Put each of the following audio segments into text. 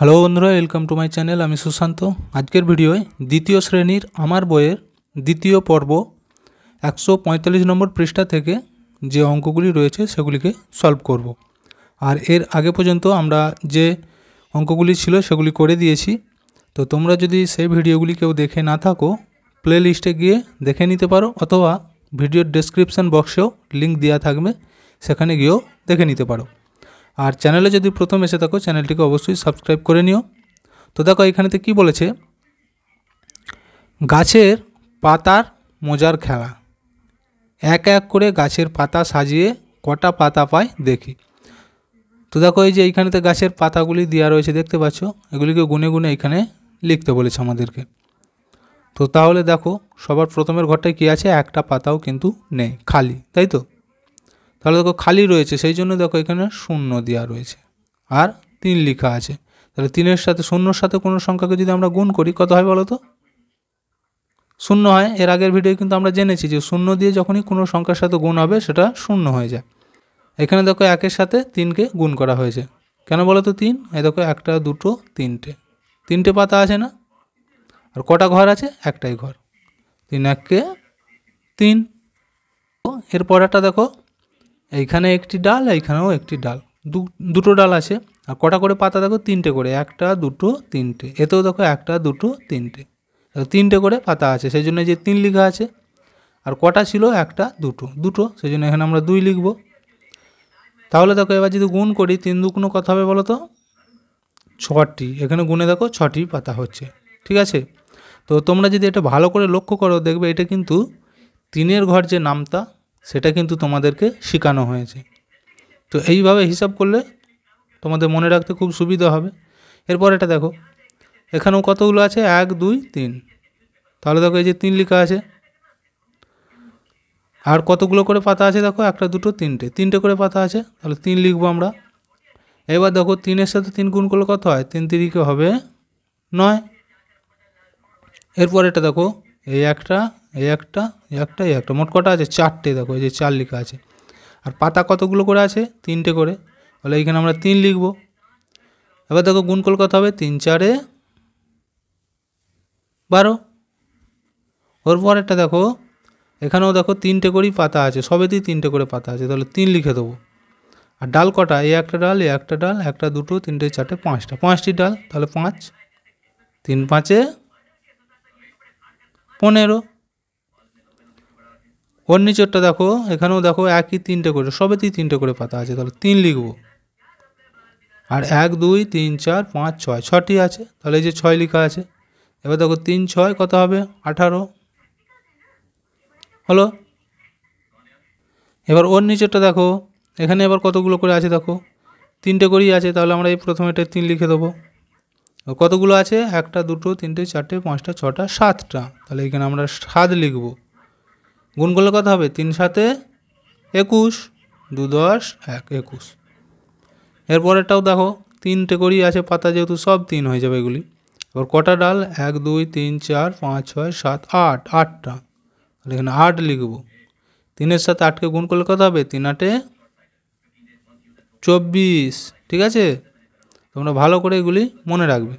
Hello বন্ধুরা welcome to my channel আমি সুশান্ত আজকের ভিডিওয় দ্বিতীয় শ্রেণীর আমার বইয়ের দ্বিতীয় পর্ব একশো পঁয়তাল্লিশ নম্বর পৃষ্ঠা থেকে যে অঙ্কগুলি রয়েছে সেগুলিকে সলভ করব। আর এর আগে পর্যন্ত আমরা যে অঙ্কগুলি ছিল সেগুলি করে দিয়েছি তো তোমরা যদি সেই ভিডিওগুলি কেউ দেখে না থাকো প্লে লিস্টে গিয়ে দেখে নিতে পারো অথবা ভিডিওর ডেসক্রিপশান বক্সেও লিঙ্ক দেওয়া থাকবে সেখানে গিয়েও দেখে নিতে পারো আর চ্যানেলে যদি প্রথম এসে থাকো চ্যানেলটিকে অবশ্যই সাবস্ক্রাইব করে নিও তো দেখো এখানেতে কি বলেছে গাছের পাতার মজার খেলা এক এক করে গাছের পাতা সাজিয়ে কটা পাতা পায় দেখি তো দেখো এই যে এইখানেতে গাছের পাতাগুলি দেওয়া রয়েছে দেখতে পাচ্ছ এগুলিকে গুনে গুনে এখানে লিখতে বলেছে আমাদেরকে তো তাহলে দেখো সবার প্রথমের ঘরটায় কী আছে একটা পাতাও কিন্তু নেই খালি তাই তো তাহলে দেখো খালি রয়েছে সেই জন্য দেখো এখানে শূন্য দেওয়া রয়েছে আর তিন লেখা আছে তাহলে তিনের সাথে শূন্যর সাথে কোনো সংখ্যাকে যদি আমরা গুণ করি কত হয় বলো তো শূন্য হয় এর আগের ভিডিও কিন্তু আমরা জেনেছি যে শূন্য দিয়ে যখনই কোনো সংখ্যার সাথে গুণ হবে সেটা শূন্য হয়ে যায় এখানে দেখো একের সাথে তিনকে গুণ করা হয়েছে কেন বলো তো তিন এই দেখো একটা দুটো তিনটে তিনটে পাতা আছে না আর কটা ঘর আছে একটাই ঘর তিন এককে তিন এরপর একটা দেখো এইখানে একটি ডাল এইখানেও একটি ডাল দুটো ডাল আছে আর কটা করে পাতা দেখো তিনটে করে একটা দুটো তিনটে এতেও দেখো একটা দুটো তিনটে তিনটে করে পাতা আছে সেই জন্য যে তিন লিখা আছে আর কটা ছিল একটা দুটো দুটো সেই জন্য এখানে আমরা দুই লিখব তাহলে দেখো এবার যদি গুণ করি তিন দুগুণ কথা হবে বলো তো ছটি এখানে গুণে দেখো ছটি পাতা হচ্ছে ঠিক আছে তো তোমরা যদি এটা ভালো করে লক্ষ্য করো দেখবে এটা কিন্তু তিনের ঘর যে নামতা সেটা কিন্তু তোমাদেরকে শেখানো হয়েছে তো এইভাবে হিসাব করলে তোমাদের মনে রাখতে খুব সুবিধা হবে এরপর এটা দেখো এখানেও কতগুলো আছে এক দুই তিন তাহলে দেখো এই যে তিন লেখা আছে আর কতগুলো করে পাতা আছে দেখো একটা দুটো তিনটে তিনটে করে পাতা আছে তাহলে তিন লিখবো আমরা এবার দেখো তিনের সাথে তিন গুণ করলে কত হয় তিন তিরিকে হবে নয় এরপর এটা দেখো এই একটা এই একটা একটা এই একটা মোট কটা আছে চারটে দেখো এই যে চার লেখা আছে আর পাতা কতগুলো করে আছে তিনটে করে তাহলে এইখানে আমরা তিন লিখব এবার দেখো গুণ করলে কত হবে তিন চারে বারো ওর পরেরটা দেখো এখানেও দেখো তিনটে করেই পাতা আছে সবেতেই তিনটে করে পাতা আছে তাহলে তিন লিখে দেবো আর ডাল কটা এই একটা ডাল এই একটা ডাল একটা দুটো তিনটে চারটে পাঁচটা পাঁচটি ডাল তাহলে পাঁচ তিন পাঁচে পনেরো ওর নিচেরটা দেখো এখানেও দেখো একই তিনটে করে সবেতেই তিনটে করে পাতা আছে তাহলে তিন লিখব আর এক দুই তিন চার পাঁচ ছয় ছটি আছে তাহলে এই যে ছয় লেখা আছে এবার দেখো তিন ছয় কত হবে আঠারো হলো এবার ওর নিচেরটা দেখো এখানে এবার কতগুলো করে আছে দেখো তিনটে করেই আছে তাহলে আমরা এই প্রথমে এটা তিন লিখে দেবো কতগুলো আছে একটা দুটো তিনটে চারটে পাঁচটা ছটা সাতটা তাহলে এখানে আমরা সাত লিখবো গুণ করলে কত হবে তিন সাথে একুশ দু দশ এক একুশ এরপরেরটাও দেখো তিনটে করি আছে পাতা যেহেতু সব তিন হয়ে যাবে এগুলি এবার কটা ডাল এক দুই তিন চার পাঁচ ছয় সাত আট আটটা তাহলে এখানে আট লিখব তিনের সাথে আটকে গুণ করলে কত হবে তিন আটে চব্বিশ ঠিক আছে তোমরা ভালো করে এগুলি মনে রাখবে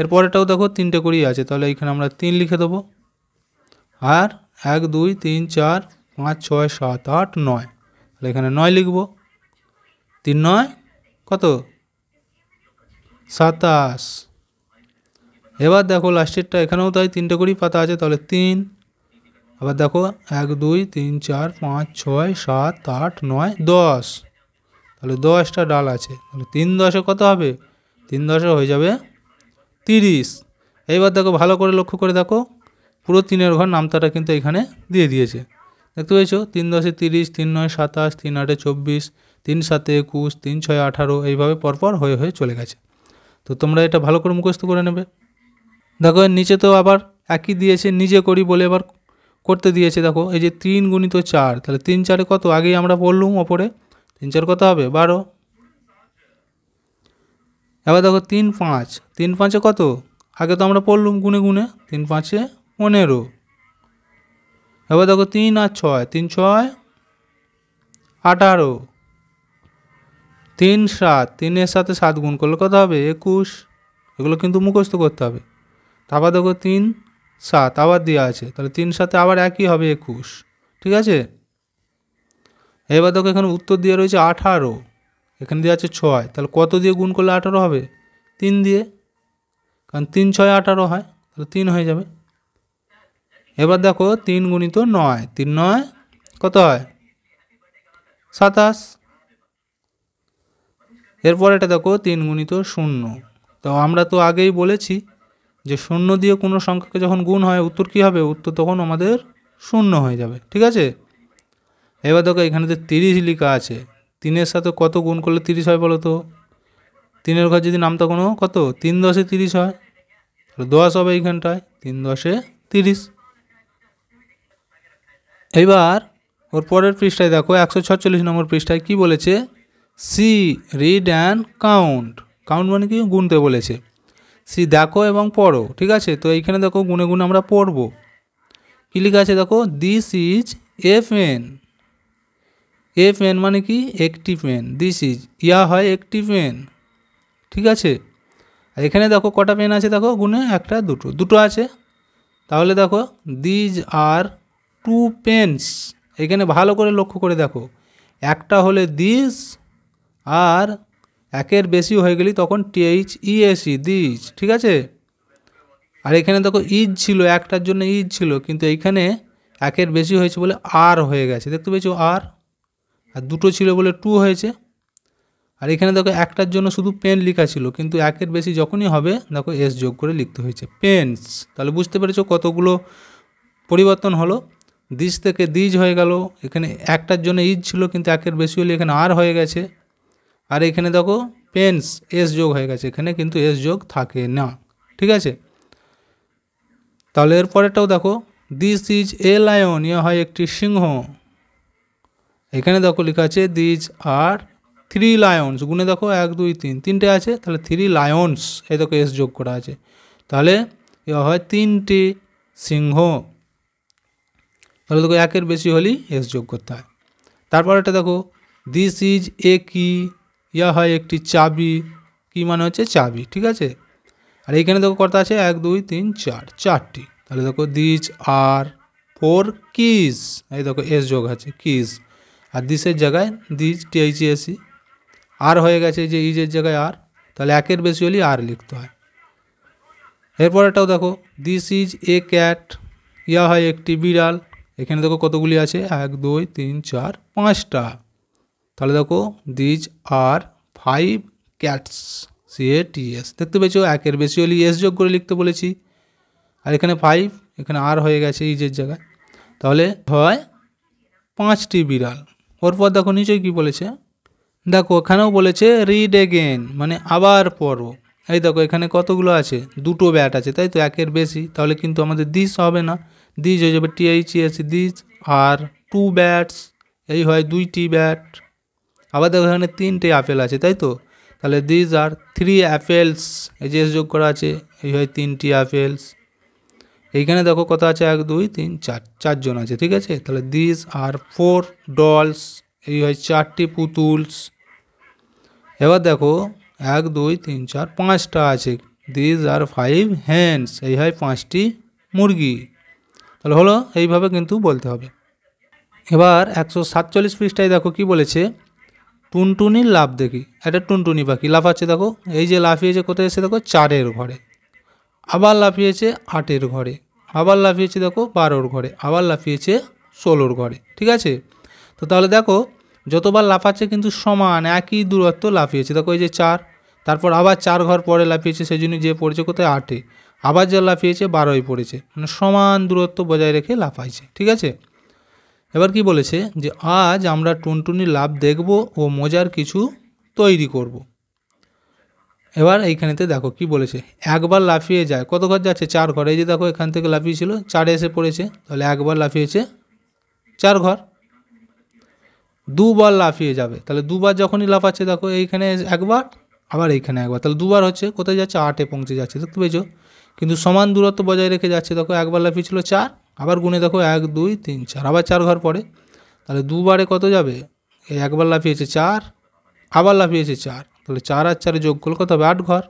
এরপরেটাও দেখো তিনটে করি আছে তাহলে এখানে আমরা তিন লিখে দেবো আর এক দুই তিন চার পাঁচ ছয় সাত আট নয় তাহলে এখানে নয় লিখব তিন নয় কত সাতাশ এবার দেখো লাস্টেরটা এখানেও তাই তিনটে করেই পাতা আছে তাহলে তিন আবার দেখো এক দুই তিন চার পাঁচ ছয় সাত আট নয় দশ তাহলে দশটা ডাল আছে তাহলে তিন দশে কত হবে তিন দশে হয়ে যাবে তিরিশ এইবার দেখো ভালো করে লক্ষ্য করে দেখো পুরো তিনের ঘর নামতাটা কিন্তু এখানে দিয়ে দিয়েছে দেখতে পেয়েছো তিন দশে তিরিশ তিন নয় সাতাশ তিন আটে চব্বিশ তিন সাতে একুশ তিন ছয় আঠারো এইভাবে পরপর হয়ে হয়ে চলে গেছে তো তোমরা এটা ভালো করে মুখস্থ করে নেবে দেখো নিচে তো আবার একই দিয়েছে নিজে করি বলে এবার করতে দিয়েছে দেখো এই যে তিন গুণিত চার তাহলে তিন চারে কত আগেই আমরা বললুম ওপরে তিন চার কত হবে বারো এবার দেখো তিন পাঁচ তিন পাঁচে কত আগে তো আমরা পড়লুম গুনে গুনে তিন পাঁচে পনেরো এবার দেখো তিন আর ছয় তিন ছয় আঠারো তিন সাত তিনের সাথে সাত গুণ করলে কত হবে একুশ এগুলো কিন্তু মুখস্থ করতে হবে তারপর দেখো তিন সাত আবার দেওয়া আছে তাহলে তিন সাথে আবার একই হবে একুশ ঠিক আছে এবার দেখো এখানে উত্তর দেওয়া রয়েছে আঠারো এখানে দেওয়া আছে ছয় তাহলে কত দিয়ে গুণ করলে আঠারো হবে তিন দিয়ে কারণ তিন ছয় আঠারো হয় তাহলে তিন হয়ে যাবে এবার দেখো তিন গুণিত নয় তিন নয় কত হয় সাতাশ এরপর এটা দেখো তিন গুণিত শূন্য তো আমরা তো আগেই বলেছি যে শূন্য দিয়ে কোনো সংখ্যাকে যখন গুণ হয় উত্তর কী হবে উত্তর তখন আমাদের শূন্য হয়ে যাবে ঠিক আছে এবার দেখো এখানে তো তিরিশ লেখা আছে তিনের সাথে কত গুণ করলে তিরিশ হয় বলো তো তিনের ঘর যদি নাম কোনো কত তিন দশে তিরিশ হয় দশ হবে এইখানটায় তিন দশে তিরিশ এবার ওর পরের পৃষ্ঠায় দেখো একশো ছচল্লিশ নম্বর পৃষ্ঠায় কি বলেছে see read and count count মানে কি গুনতে বলেছে সি দেখো এবং পড়ো ঠিক আছে তো এইখানে দেখো গুনে গুনে আমরা পড়বো কী লেখা আছে দেখো this is a pen a pen মানে কি একটি পেন দিস ইজ ইয়া হয় একটি পেন ঠিক আছে এখানে দেখো কটা পেন আছে দেখো গুনে একটা দুটো দুটো আছে তাহলে দেখো দিজ আর টু পেন্স এখানে ভালো করে লক্ষ্য করে দেখো একটা হলে দিস আর একের বেশি হয়ে গেলি তখন টিএইচ ইএসি দিস ঠিক আছে আর এখানে দেখো ইজ ছিল একটার জন্য ইজ ছিল কিন্তু এইখানে একের বেশি হয়েছে বলে আর হয়ে গেছে দেখতে পেয়েছো আর আর দুটো ছিল বলে টু হয়েছে আর এখানে দেখো একটার জন্য শুধু পেন লেখা ছিল কিন্তু একের বেশি যখনই হবে দেখো এস যোগ করে লিখতে হয়েছে পেন্স তাহলে বুঝতে পেরেছো কতগুলো পরিবর্তন হলো দিজ থেকে দিজ হয়ে গেল এখানে একটার জন্য ইজ ছিল কিন্তু একের বেশি হলে এখানে আর হয়ে গেছে আর এখানে দেখো পেন্স এস যোগ হয়ে গেছে এখানে কিন্তু এস যোগ থাকে না ঠিক আছে তাহলে এরপরেরটাও দেখো দিস ইজ এ লায়ন ইয়া হয় একটি সিংহ এখানে দেখো লেখা আছে দিজ আর থ্রি লায়ন্স গুণে দেখো এক দুই তিন তিনটে আছে তাহলে থ্রি লায়ন্স এই দেখো এস যোগ করা আছে তাহলে ইয়া হয় তিনটি সিংহ তাহলে দেখো একের বেশি হলেই এস যোগ করতে হয় তারপর এটা দেখো দিস ইজ এ কি ইয়া হয় একটি চাবি কি মানে হচ্ছে চাবি ঠিক আছে আর এইখানে দেখো কর্তা আছে এক দুই তিন চার চারটি তাহলে দেখো দিস আর ফোর কিস এই দেখো এস যোগ আছে কিস আর দিসের জায়গায় দিস টিআইচি এসি আর হয়ে গেছে যে ইজের জায়গায় আর তাহলে একের বেশি হলেই আর লিখতে হয় এরপর দেখো দিস ইজ এ ক্যাট ইয়া হয় একটি বিড়াল এখানে দেখো কতগুলি আছে এক দুই তিন চার পাঁচটা তাহলে দেখো these are five cats C A T S দেখতে পেয়েছো একের বেশি হলে এস e যোগ করে লিখতে বলেছি আর এখানে ফাইভ এখানে আর হয়ে গেছে ইজের e জায়গায় তাহলে হয় পাঁচটি বিড়াল ওরপর দেখো নিচেই কি বলেছে দেখো এখানেও বলেছে রিড এগেন মানে আবার পর এই দেখো এখানে কতগুলো আছে দুটো ব্যাট আছে তাই তো একের বেশি তাহলে কিন্তু আমাদের দিস হবে না দিজ হয়ে যাবে T H E S these are two bats এই হয় দুইটি ব্যাট আবার দেখো এখানে তিনটে অ্যাপেল আছে তাই তো তাহলে দিজ আর থ্রি অ্যাপেলস এই যে যোগ করা আছে এই হয় তিনটি অ্যাপেলস এইখানে দেখো কত আছে এক দুই তিন চার চারজন আছে ঠিক আছে তাহলে দিস আর ফোর ডলস এই হয় চারটি পুতুলস এবার দেখো এক দুই তিন চার পাঁচটা আছে দিজ আর ফাইভ হ্যান্ডস এই হয় পাঁচটি মুরগি তাহলে হলো এইভাবে কিন্তু বলতে হবে এবার একশো সাতচল্লিশ পৃষ্ঠায় দেখো কি বলেছে টুনটুনির লাভ দেখি এটা টুনটুনি পাখি লাফাচ্ছে দেখো এই যে লাফিয়েছে কোথায় এসে দেখো চারের ঘরে আবার লাফিয়েছে আটের ঘরে আবার লাফিয়েছে দেখো বারোর ঘরে আবার লাফিয়েছে ষোলোর ঘরে ঠিক আছে তো তাহলে দেখো যতবার লাফাচ্ছে কিন্তু সমান একই দূরত্ব লাফিয়েছে দেখো এই যে চার তারপর আবার চার ঘর পরে লাফিয়েছে সেই জন্য যে পড়েছে কোথায় আটে আবার যা লাফিয়েছে বারোয় পড়েছে মানে সমান দূরত্ব বজায় রেখে লাফাইছে ঠিক আছে এবার কি বলেছে যে আজ আমরা টুনটুনি লাভ দেখব ও মজার কিছু তৈরি করব। এবার এইখানেতে দেখো কি বলেছে একবার লাফিয়ে যায় কত ঘর যাচ্ছে চার ঘর এই যে দেখো এখান থেকে লাফিয়েছিল চারে এসে পড়েছে তাহলে একবার লাফিয়েছে চার ঘর দুবার লাফিয়ে যাবে তাহলে দুবার যখনই লাফাচ্ছে দেখো এইখানে একবার আবার এইখানে একবার তাহলে দুবার হচ্ছে কোথায় যাচ্ছে আটে পৌঁছে যাচ্ছে দেখতে পেয়েছো কিন্তু সমান দূরত্ব বজায় রেখে যাচ্ছে দেখো একবার ছিল চার আবার গুণে দেখো এক দুই তিন চার আবার চার ঘর পরে তাহলে দুবারে কত যাবে এই একবার লাফিয়েছে চার আবার লাফিয়েছে চার তাহলে চার আর চারে যোগ করলে কত হবে আট ঘর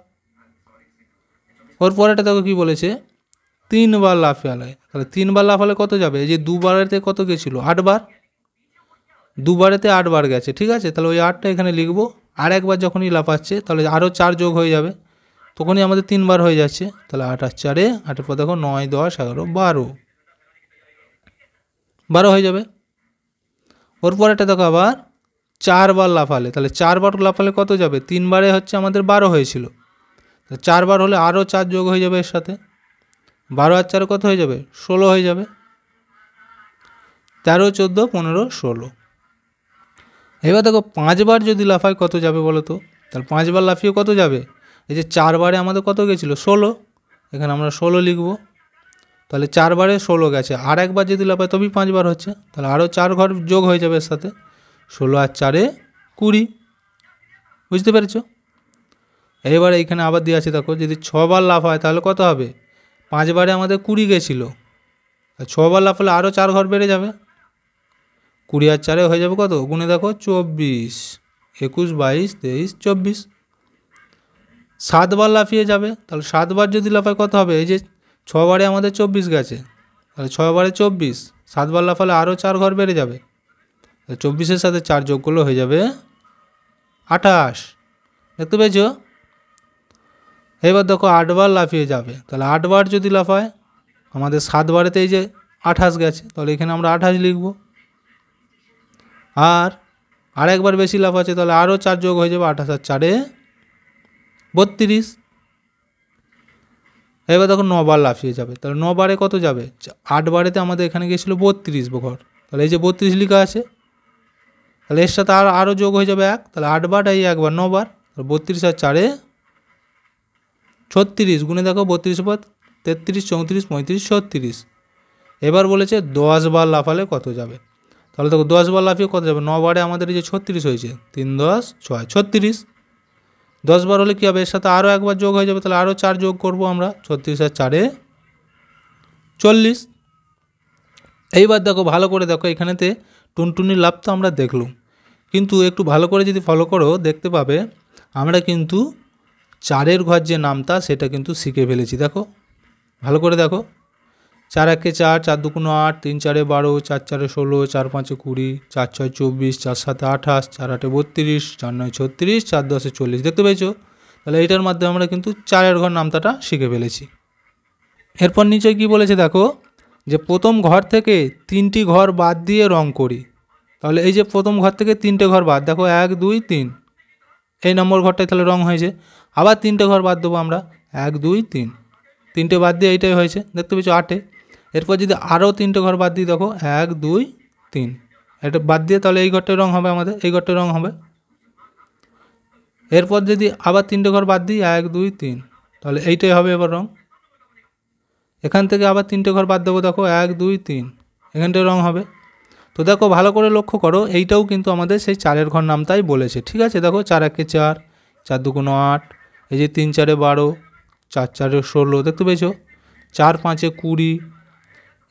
ওর পরেটা দেখো কী বলেছে তিনবার লাফালে তাহলে তিনবার লাফালে কত যাবে এই যে দুবারেতে কত গেছিলো আটবার দুবারেতে আটবার গেছে ঠিক আছে তাহলে ওই আটটা এখানে লিখবো আর একবার যখনই লাফাচ্ছে তাহলে আরও চার যোগ হয়ে যাবে তখনই আমাদের তিনবার হয়ে যাচ্ছে তাহলে আট আর চারে আটের পর দেখো নয় দশ এগারো বারো বারো হয়ে যাবে ওর একটা দেখো আবার চারবার লাফালে তাহলে চারবার লাফালে কত যাবে তিনবারে হচ্ছে আমাদের বারো হয়েছিল চারবার হলে আরও চার যোগ হয়ে যাবে এর সাথে বারো আর চার কত হয়ে যাবে ষোলো হয়ে যাবে তেরো চোদ্দো পনেরো ষোলো এবার দেখো পাঁচবার যদি লাফায় কত যাবে বলো তো তাহলে পাঁচবার লাফিয়ে কত যাবে এই যে চারবারে আমাদের কত গেছিলো ষোলো এখানে আমরা ষোলো লিখব তাহলে চারবারে ষোলো গেছে আর একবার যদি লাফায় তবেই পাঁচবার হচ্ছে তাহলে আরও চার ঘর যোগ হয়ে যাবে এর সাথে ষোলো আর চারে কুড়ি বুঝতে পেরেছ এবারে এখানে আবার দিয়ে আছে দেখো যদি ছবার লাভ হয় তাহলে কত হবে পাঁচবারে আমাদের কুড়ি গেছিলো ছবার হলে আরও চার ঘর বেড়ে যাবে কুড়ি আর চারে হয়ে যাবে কত গুনে দেখো চব্বিশ একুশ বাইশ তেইশ চব্বিশ সাতবার লাফিয়ে যাবে তাহলে সাতবার যদি লাফায় কত হবে এই যে ছবারে আমাদের চব্বিশ গেছে তাহলে ছবারে চব্বিশ সাতবার লাফালে আরও চার ঘর বেড়ে যাবে চব্বিশের সাথে চার যোগগুলো হয়ে যাবে আঠাশ দেখতে পেয়েছো এবার দেখো আটবার লাফিয়ে যাবে তাহলে আটবার যদি লাফায় আমাদের সাতবারেতে এই যে আঠাশ গেছে তাহলে এখানে আমরা আঠাশ লিখব আর আরেকবার বেশি লাফাচ্ছে তাহলে আরও চার যোগ হয়ে যাবে আঠাশ আর চারে বত্রিশ এবার দেখো নবার লাফিয়ে যাবে তাহলে নবারে কত যাবে আট বারেতে আমাদের এখানে গিয়েছিলো বত্রিশ ঘর তাহলে এই যে বত্রিশ লেখা আছে তাহলে এর সাথে আর আরও যোগ হয়ে যাবে এক তাহলে আট বার এই একবার নবার তাহলে বত্রিশ আর চারে ছত্রিশ গুণে দেখো বত্রিশ পর তেত্রিশ চৌত্রিশ পঁয়ত্রিশ ছত্রিশ এবার বলেছে দশ বার লাফালে কত যাবে তাহলে দেখো দশ বার লাফিয়ে কত যাবে নবারে আমাদের এই যে ছত্রিশ হয়েছে তিন দশ ছয় ছত্রিশ দশ বার হলে কী হবে এর সাথে আরও একবার যোগ হয়ে যাবে তাহলে আরও চার যোগ করব আমরা ছত্রিশ আর চারে চল্লিশ এইবার দেখো ভালো করে দেখো এখানেতে টুনটুনির লাভ তো আমরা দেখলুম কিন্তু একটু ভালো করে যদি ফলো করো দেখতে পাবে আমরা কিন্তু চারের ঘর যে নামটা সেটা কিন্তু শিখে ফেলেছি দেখো ভালো করে দেখো চার একে চার চার দুগুণো আট তিন চারে বারো চার চারে ষোলো চার পাঁচে কুড়ি চার ছয় চব্বিশ চার সাতে আঠাশ চার আটে বত্রিশ চার নয় ছত্রিশ চার দশে চল্লিশ দেখতে পেয়েছো তাহলে এটার মাধ্যমে আমরা কিন্তু চারের ঘর নামতাটা শিখে ফেলেছি এরপর নিচে কি বলেছে দেখো যে প্রথম ঘর থেকে তিনটি ঘর বাদ দিয়ে রং করি তাহলে এই যে প্রথম ঘর থেকে তিনটে ঘর বাদ দেখো এক দুই তিন এই নম্বর ঘরটাই তাহলে রং হয়েছে আবার তিনটে ঘর বাদ দেবো আমরা এক দুই তিন তিনটে বাদ দিয়ে এইটাই হয়েছে দেখতে পেয়েছো আটে এরপর যদি আরও তিনটে ঘর বাদ দিই দেখো এক দুই তিন এটা বাদ দিয়ে তাহলে এই ঘরটার রঙ হবে আমাদের এই ঘরটার রং হবে এরপর যদি আবার তিনটে ঘর বাদ দিই এক দুই তিন তাহলে এইটাই হবে এবার রঙ এখান থেকে আবার তিনটে ঘর বাদ দেবো দেখো এক দুই তিন এখানটায় রঙ হবে তো দেখো ভালো করে লক্ষ্য করো এইটাও কিন্তু আমাদের সেই চারের ঘর নামটাই বলেছে ঠিক আছে দেখো চার একে চার চার দুগুণ আট এই যে তিন চারে বারো চার চারে ষোলো দেখতে পেয়েছো চার পাঁচে কুড়ি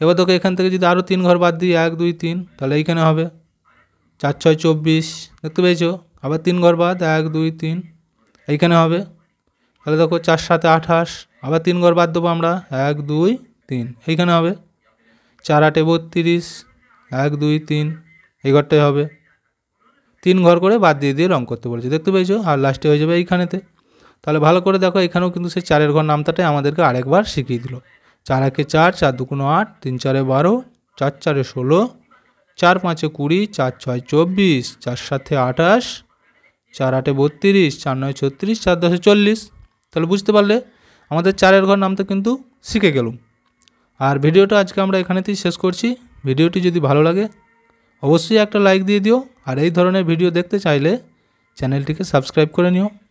এবার তোকে এখান থেকে যদি আরও তিন ঘর বাদ দিই এক দুই তিন তাহলে এইখানে হবে চার ছয় চব্বিশ দেখতে পেয়েছো আবার তিন ঘর বাদ এক দুই তিন এইখানে হবে তাহলে দেখো চার সাথে আঠাশ আবার তিন ঘর বাদ দেবো আমরা এক দুই তিন এইখানে হবে চার আটে বত্রিশ এক দুই তিন এই ঘরটাই হবে তিন ঘর করে বাদ দিয়ে দিয়ে রং করতে বলেছে দেখতে পেয়েছো আর লাস্টে হয়ে যাবে এইখানেতে তাহলে ভালো করে দেখো এখানেও কিন্তু সেই চারের ঘর নামতাটাই আমাদেরকে আরেকবার শিখিয়ে দিল চার একে চার চার দুগুণ আট তিন চারে বারো চার চারে ষোলো চার পাঁচে কুড়ি চার ছয় চব্বিশ চার সাথে আঠাশ চার আটে বত্রিশ চার নয় ছত্রিশ চার দশে চল্লিশ তাহলে বুঝতে পারলে আমাদের চারের ঘর তো কিন্তু শিখে গেলুম আর ভিডিওটা আজকে আমরা এখানেতেই শেষ করছি ভিডিওটি যদি ভালো লাগে অবশ্যই একটা লাইক দিয়ে দিও আর এই ধরনের ভিডিও দেখতে চাইলে চ্যানেলটিকে সাবস্ক্রাইব করে নিও